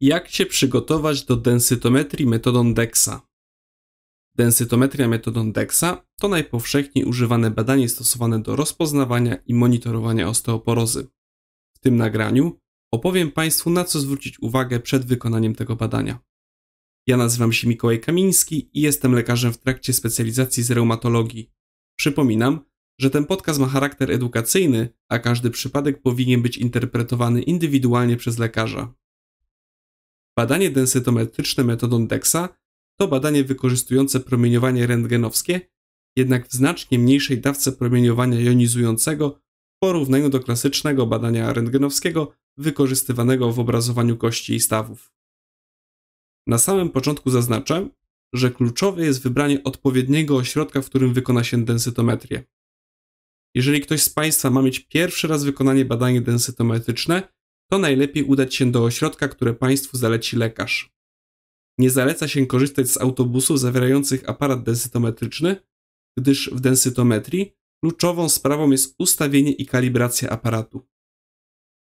Jak się przygotować do densytometrii metodą DEXA? Densytometria metodą DEXA to najpowszechniej używane badanie stosowane do rozpoznawania i monitorowania osteoporozy. W tym nagraniu opowiem Państwu na co zwrócić uwagę przed wykonaniem tego badania. Ja nazywam się Mikołaj Kamiński i jestem lekarzem w trakcie specjalizacji z reumatologii. Przypominam, że ten podcast ma charakter edukacyjny, a każdy przypadek powinien być interpretowany indywidualnie przez lekarza. Badanie densytometryczne metodą DEXA to badanie wykorzystujące promieniowanie rentgenowskie, jednak w znacznie mniejszej dawce promieniowania jonizującego w porównaniu do klasycznego badania rentgenowskiego wykorzystywanego w obrazowaniu kości i stawów. Na samym początku zaznaczę, że kluczowe jest wybranie odpowiedniego ośrodka, w którym wykona się densytometrię. Jeżeli ktoś z Państwa ma mieć pierwszy raz wykonanie badania densytometryczne, to najlepiej udać się do ośrodka, które Państwu zaleci lekarz. Nie zaleca się korzystać z autobusów zawierających aparat densytometryczny, gdyż w densytometrii kluczową sprawą jest ustawienie i kalibracja aparatu.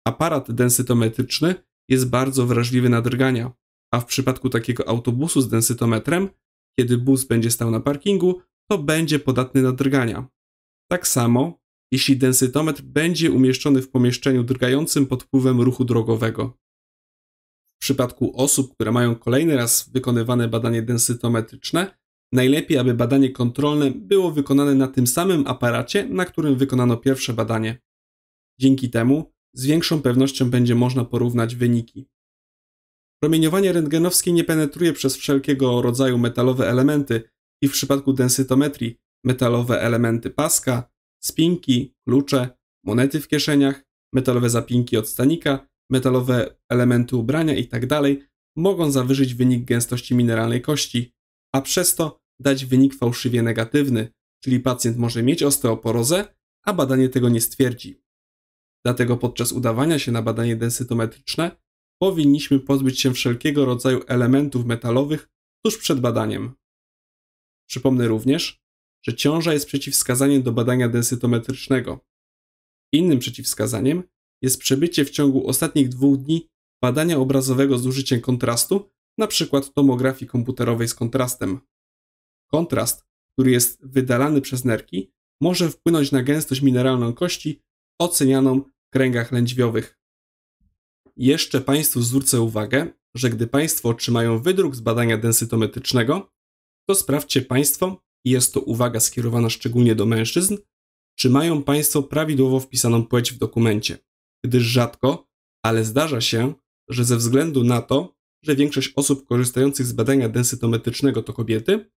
Aparat densytometryczny jest bardzo wrażliwy na drgania, a w przypadku takiego autobusu z densytometrem, kiedy bus będzie stał na parkingu, to będzie podatny na drgania. Tak samo jeśli densytometr będzie umieszczony w pomieszczeniu drgającym pod wpływem ruchu drogowego. W przypadku osób, które mają kolejny raz wykonywane badanie densytometryczne, najlepiej, aby badanie kontrolne było wykonane na tym samym aparacie, na którym wykonano pierwsze badanie. Dzięki temu z większą pewnością będzie można porównać wyniki. Promieniowanie rentgenowskie nie penetruje przez wszelkiego rodzaju metalowe elementy i w przypadku densytometrii metalowe elementy paska, spinki, klucze, monety w kieszeniach, metalowe zapinki od stanika, metalowe elementy ubrania itd. Tak mogą zawyżyć wynik gęstości mineralnej kości, a przez to dać wynik fałszywie negatywny, czyli pacjent może mieć osteoporozę, a badanie tego nie stwierdzi. Dlatego podczas udawania się na badanie densytometryczne powinniśmy pozbyć się wszelkiego rodzaju elementów metalowych tuż przed badaniem. Przypomnę również, że ciąża jest przeciwwskazaniem do badania densytometrycznego. Innym przeciwwskazaniem jest przebycie w ciągu ostatnich dwóch dni badania obrazowego z użyciem kontrastu, np. tomografii komputerowej z kontrastem. Kontrast, który jest wydalany przez nerki, może wpłynąć na gęstość mineralną kości ocenianą w kręgach lędźwiowych. Jeszcze Państwu zwrócę uwagę, że gdy Państwo otrzymają wydruk z badania densytometrycznego, to sprawdźcie Państwo, i jest to uwaga skierowana szczególnie do mężczyzn, czy mają Państwo prawidłowo wpisaną płeć w dokumencie, gdyż rzadko, ale zdarza się, że ze względu na to, że większość osób korzystających z badania densytometrycznego to kobiety,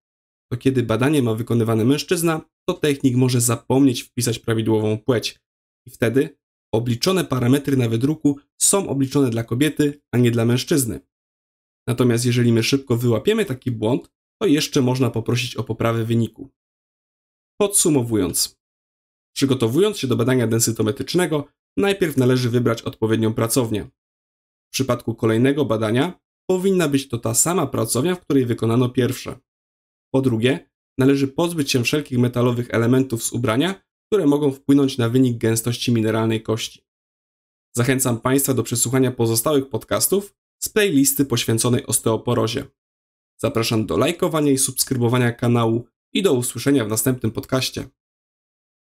to kiedy badanie ma wykonywane mężczyzna, to technik może zapomnieć wpisać prawidłową płeć i wtedy obliczone parametry na wydruku są obliczone dla kobiety, a nie dla mężczyzny. Natomiast jeżeli my szybko wyłapiemy taki błąd, to jeszcze można poprosić o poprawę wyniku. Podsumowując, przygotowując się do badania densytometrycznego, najpierw należy wybrać odpowiednią pracownię. W przypadku kolejnego badania powinna być to ta sama pracownia, w której wykonano pierwsze. Po drugie, należy pozbyć się wszelkich metalowych elementów z ubrania, które mogą wpłynąć na wynik gęstości mineralnej kości. Zachęcam Państwa do przesłuchania pozostałych podcastów z playlisty poświęconej osteoporozie. Zapraszam do lajkowania i subskrybowania kanału i do usłyszenia w następnym podcaście.